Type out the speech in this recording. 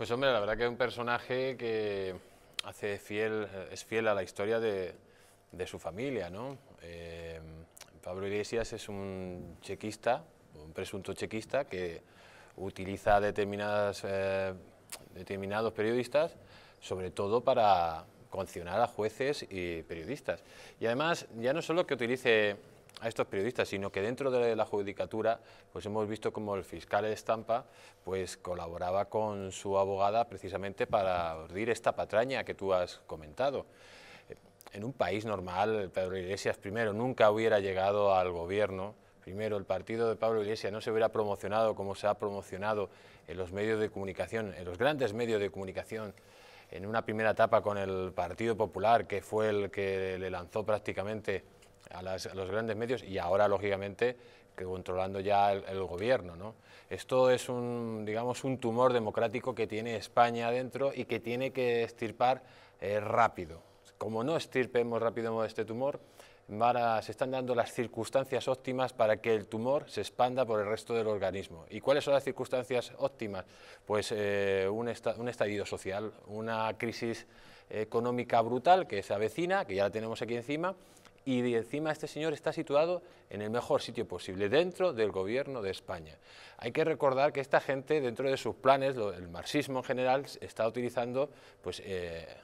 Pues hombre, la verdad que es un personaje que hace fiel, es fiel a la historia de, su familia, ¿no? Eh, Pablo Iglesias es un chequista, un presunto chequista que utiliza determinadas, eh, determinados periodistas, sobre todo para condicionar a jueces y periodistas. Y además, ya no solo que utilice a estos periodistas, sino que dentro de la judicatura pues hemos visto como el fiscal Estampa pues colaboraba con su abogada precisamente para urdir esta patraña que tú has comentado. Eh, en un país normal, Pedro Iglesias primero nunca hubiera llegado al gobierno, primero el partido de Pablo Iglesias no se hubiera promocionado como se ha promocionado en los medios de comunicación, en los grandes medios de comunicación, en una primera etapa con el Partido Popular, que fue el que le lanzó prácticamente a, los grandes medios y ahora, lógicamente, que controlando ya el, gobierno. Esto es un, digamos, un tumor democrático que tiene España adentro y que tiene que estirpar eh, rápido. Como no estirpemos rápido este tumor, se están dando las circunstancias óptimas para que el tumor se expanda por el resto del organismo. ¿Y cuáles son las circunstancias óptimas? Pues eh, un, un, estallido social, una crisis económica brutal que se avecina, que ya la tenemos aquí encima, y encima este señor está situado en el mejor sitio posible, dentro del gobierno de España. Hay que recordar que esta gente, dentro de sus planes, el marxismo en general, está utilizando pues, eh,